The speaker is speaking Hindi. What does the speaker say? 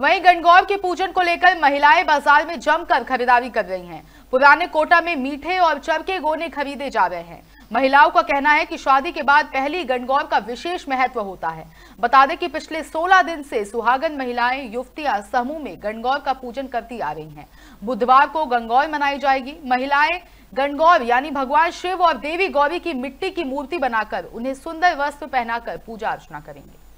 वहीं गणगौर के पूजन को लेकर महिलाएं बाजार में जमकर खरीदारी कर रही हैं। पुराने कोटा में मीठे और चरके गोने खरीदे जा रहे हैं महिलाओं का कहना है कि शादी के बाद पहली गणगौर का विशेष महत्व होता है बता दें कि पिछले 16 दिन से सुहागन महिलाएं युवतियां समूह में गणगौर का पूजन करती आ रही हैं बुधवार को गंगौर मनाई जाएगी महिलाएं गणगौर यानी भगवान शिव और देवी गौरी की मिट्टी की मूर्ति बनाकर उन्हें सुंदर वस्त्र पहनाकर पूजा अर्चना करेंगे